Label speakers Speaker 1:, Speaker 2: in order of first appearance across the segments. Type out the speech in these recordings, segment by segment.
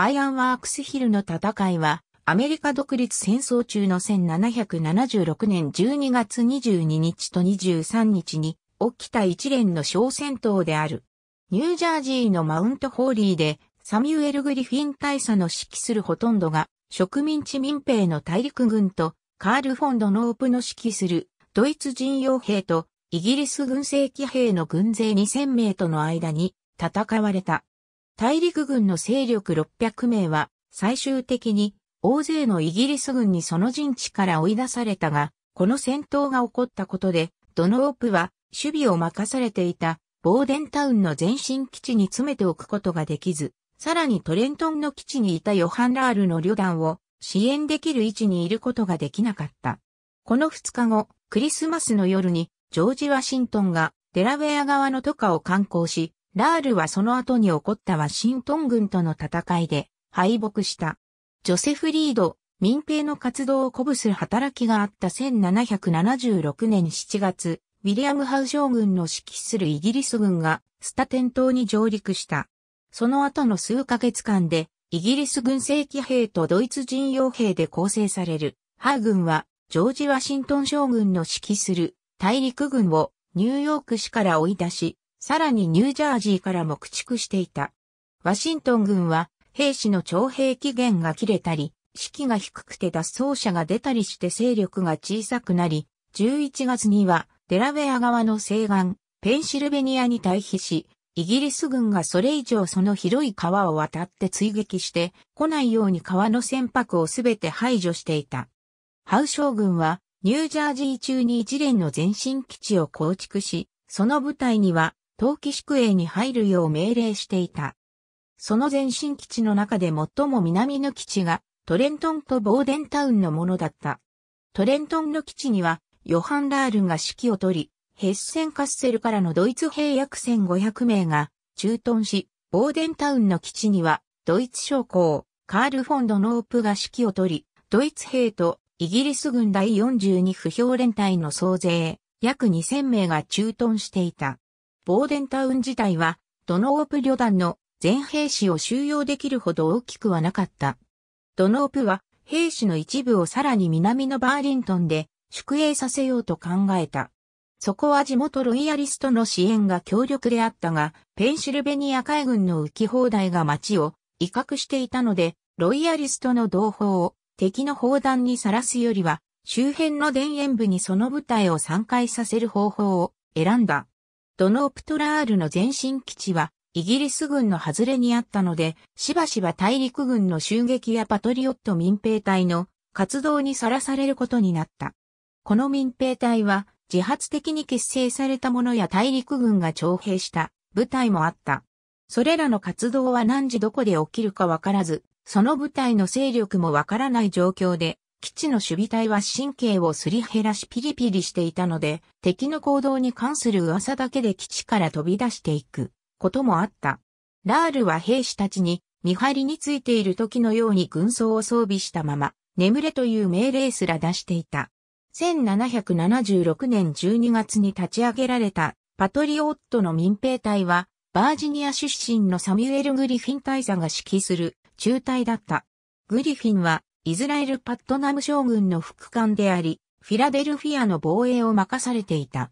Speaker 1: アイアンワークスヒルの戦いは、アメリカ独立戦争中の1776年12月22日と23日に起きた一連の小戦闘である。ニュージャージーのマウントホーリーで、サミュエル・グリフィン大佐の指揮するほとんどが、植民地民兵の大陸軍と、カール・フォンド・ノープの指揮する、ドイツ人傭兵と、イギリス軍政騎兵の軍勢2000名との間に戦われた。大陸軍の勢力600名は、最終的に大勢のイギリス軍にその陣地から追い出されたが、この戦闘が起こったことで、ドノープは守備を任されていたボーデンタウンの前進基地に詰めておくことができず、さらにトレントンの基地にいたヨハン・ラールの旅団を支援できる位置にいることができなかった。この2日後、クリスマスの夜にジョージ・ワシントンがデラウェア側の都下を観光し、ラールはその後に起こったワシントン軍との戦いで敗北した。ジョセフ・リード、民兵の活動を鼓舞する働きがあった1776年7月、ウィリアム・ハウ将軍の指揮するイギリス軍がスタテン島に上陸した。その後の数ヶ月間で、イギリス軍正規兵とドイツ人傭兵で構成される、ハー軍は、ジョージ・ワシントン将軍の指揮する大陸軍をニューヨーク市から追い出し、さらにニュージャージーからも駆逐していた。ワシントン軍は兵士の徴兵期限が切れたり、士気が低くて脱走者が出たりして勢力が小さくなり、11月にはデラウェア側の西岸、ペンシルベニアに退避し、イギリス軍がそれ以上その広い川を渡って追撃して来ないように川の船舶をすべて排除していた。ハウ将軍はニュージャージー中に一連の前進基地を構築し、その部隊には冬季宿営に入るよう命令していた。その前進基地の中で最も南の基地がトレントンとボーデンタウンのものだった。トレントンの基地にはヨハン・ラールが指揮を取り、ヘッセン・カッセルからのドイツ兵約1500名が駐屯し、ボーデンタウンの基地にはドイツ将校カール・フォンド・ノープが指揮を取り、ドイツ兵とイギリス軍第42不評連隊の総勢約2000名が駐屯していた。ボーデンタウン自体は、ドノープ旅団の全兵士を収容できるほど大きくはなかった。ドノープは、兵士の一部をさらに南のバーリントンで宿営させようと考えた。そこは地元ロイヤリストの支援が強力であったが、ペンシルベニア海軍の浮き放題が町を威嚇していたので、ロイヤリストの同胞を敵の砲弾にさらすよりは、周辺の田園部にその部隊を散開させる方法を選んだ。ドノープトラールの前進基地は、イギリス軍の外れにあったので、しばしば大陸軍の襲撃やパトリオット民兵隊の活動にさらされることになった。この民兵隊は、自発的に結成されたものや大陸軍が徴兵した部隊もあった。それらの活動は何時どこで起きるかわからず、その部隊の勢力もわからない状況で基地の守備隊は神経をすり減らしピリピリしていたので、敵の行動に関する噂だけで基地から飛び出していくこともあった。ラールは兵士たちに、見張りについている時のように軍装を装備したまま、眠れという命令すら出していた。1776年12月に立ち上げられたパトリオットの民兵隊は、バージニア出身のサミュエル・グリフィン大佐が指揮する中隊だった。グリフィンはイスラエルパットナム将軍の副官であり、フィラデルフィアの防衛を任されていた。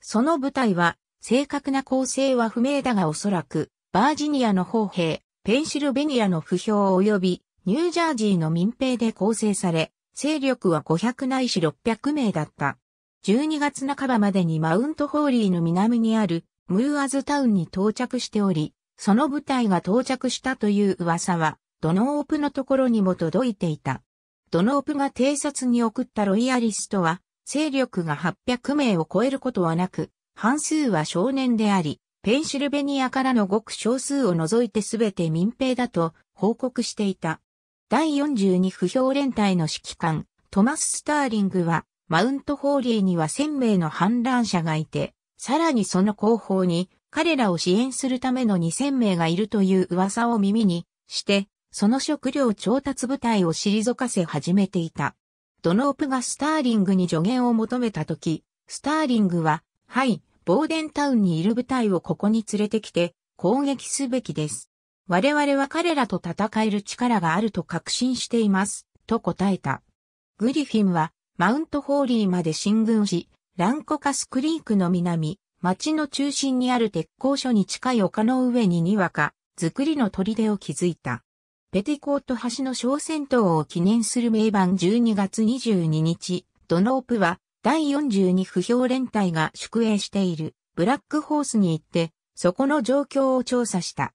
Speaker 1: その部隊は、正確な構成は不明だがおそらく、バージニアの砲兵、ペンシルベニアの不評及び、ニュージャージーの民兵で構成され、勢力は500ないし600名だった。12月半ばまでにマウントホーリーの南にあるムーアズタウンに到着しており、その部隊が到着したという噂はドノープのところにも届いていた。ドノープが偵察に送ったロイヤリストは、勢力が800名を超えることはなく、半数は少年であり、ペンシルベニアからのごく少数を除いてすべて民兵だと報告していた。第42不評連隊の指揮官、トマス・スターリングは、マウントホーリーには1000名の反乱者がいて、さらにその後方に彼らを支援するための2000名がいるという噂を耳にして、その食料調達部隊を退かせ始めていた。ドノープがスターリングに助言を求めたとき、スターリングは、はい、ボーデンタウンにいる部隊をここに連れてきて、攻撃すべきです。我々は彼らと戦える力があると確信しています、と答えた。グリフィンは、マウントホーリーまで進軍し、ランコカスクリークの南、町の中心にある鉄工所に近い丘の上ににわか、作りの砦を築いた。ペティコート橋の小戦闘を記念する名盤12月22日、ドノープは第42不評連隊が宿営しているブラックホースに行って、そこの状況を調査した。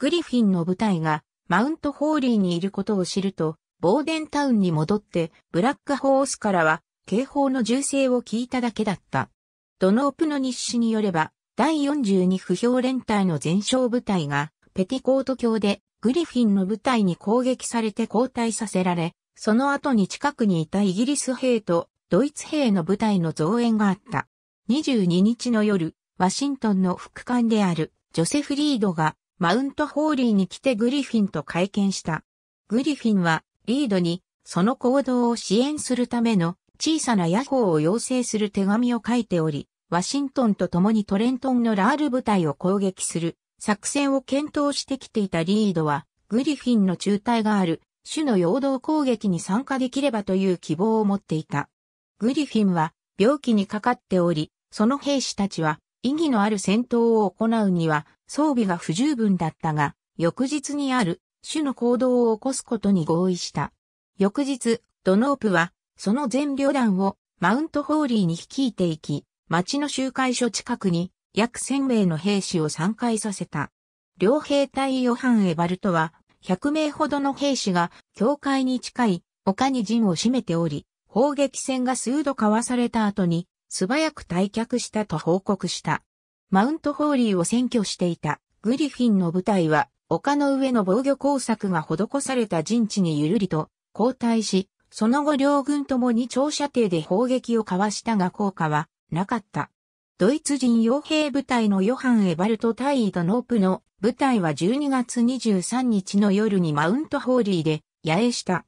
Speaker 1: グリフィンの部隊がマウントホーリーにいることを知ると、ボーデンタウンに戻って、ブラックホースからは警報の銃声を聞いただけだった。ドノープの日誌によれば、第42不評連隊の全勝部隊がペティコート卿で、グリフィンの部隊に攻撃されて交代させられ、その後に近くにいたイギリス兵とドイツ兵の部隊の増援があった。22日の夜、ワシントンの副官であるジョセフ・リードがマウントホーリーに来てグリフィンと会見した。グリフィンはリードにその行動を支援するための小さな野砲を要請する手紙を書いており、ワシントンと共にトレントンのラール部隊を攻撃する作戦を検討してきていたリードは、グリフィンの中隊がある、種の陽動攻撃に参加できればという希望を持っていた。グリフィンは、病気にかかっており、その兵士たちは、意義のある戦闘を行うには、装備が不十分だったが、翌日にある、種の行動を起こすことに合意した。翌日、ドノープは、その全旅団をマウントホーリーに率いていき、町の集会所近くに約1000名の兵士を参加させた。両兵隊ヨハン・エバルトは、100名ほどの兵士が教会に近い丘に陣を占めており、砲撃戦が数度交わされた後に素早く退却したと報告した。マウントホーリーを占拠していたグリフィンの部隊は丘の上の防御工作が施された陣地にゆるりと後退し、その後両軍ともに長射程で砲撃を交わしたが効果はなかった。ドイツ人傭兵部隊のヨハン・エバルト大尉ドノープの部隊は12月23日の夜にマウントホーリーで野営した。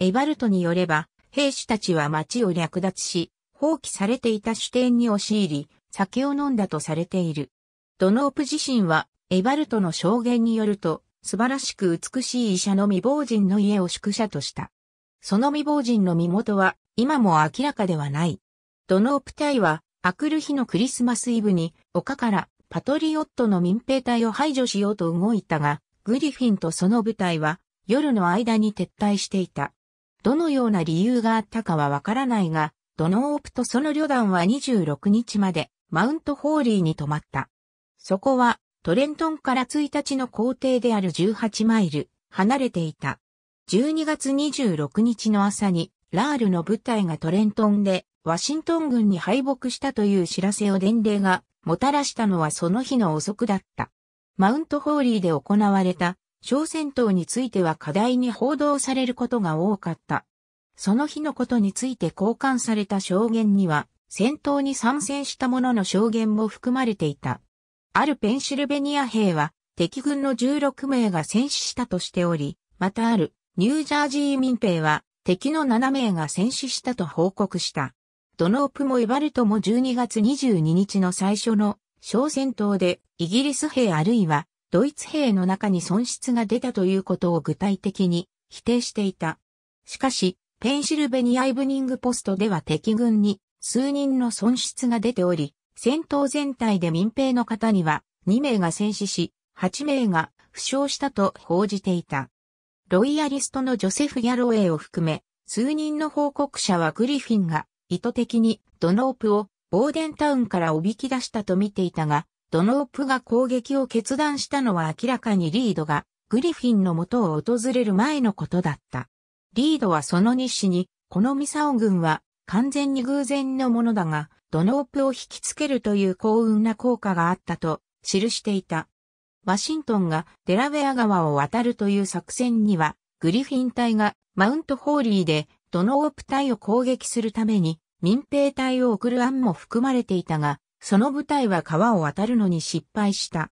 Speaker 1: エバルトによれば、兵士たちは町を略奪し、放棄されていた主典に押し入り、酒を飲んだとされている。ドノープ自身は、エバルトの証言によると、素晴らしく美しい医者の未亡人の家を宿舎とした。その未亡人の身元は、今も明らかではない。ドノープ隊は、明くる日のクリスマスイブに、丘からパトリオットの民兵隊を排除しようと動いたが、グリフィンとその部隊は夜の間に撤退していた。どのような理由があったかはわからないが、ドノープとその旅団は26日までマウントホーリーに泊まった。そこはトレントンから1日の皇程である18マイル離れていた。12月26日の朝にラールの部隊がトレントンでワシントン軍に敗北したという知らせを伝令がもたらしたのはその日の遅くだった。マウントホーリーで行われた小戦闘については課題に報道されることが多かった。その日のことについて交換された証言には、戦闘に参戦した者の証言も含まれていた。あるペンシルベニア兵は、敵軍の16名が戦死したとしており、またあるニュージャージー民兵は、敵の7名が戦死したと報告した。ドノープもエバルトも12月22日の最初の小戦闘でイギリス兵あるいはドイツ兵の中に損失が出たということを具体的に否定していた。しかし、ペンシルベニアイブニングポストでは敵軍に数人の損失が出ており、戦闘全体で民兵の方には2名が戦死し、8名が負傷したと報じていた。ロイヤリストのジョセフ・ギャロウェイを含め、数人の報告者はグリフィンが意図的にドノープをボーデンタウンからおびき出したと見ていたが、ドノープが攻撃を決断したのは明らかにリードがグリフィンの元を訪れる前のことだった。リードはその日誌に、このミサオ軍は完全に偶然のものだが、ドノープを引きつけるという幸運な効果があったと記していた。ワシントンがデラウェア川を渡るという作戦には、グリフィン隊がマウントホーリーでドノープ隊を攻撃するために民兵隊を送る案も含まれていたが、その部隊は川を渡るのに失敗した。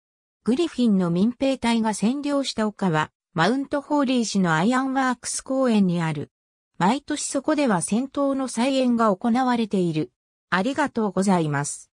Speaker 1: グリフィンの民兵隊が占領した丘は、マウントホーリー市のアイアンワークス公園にある。毎年そこでは戦闘の再演が行われている。ありがとうございます。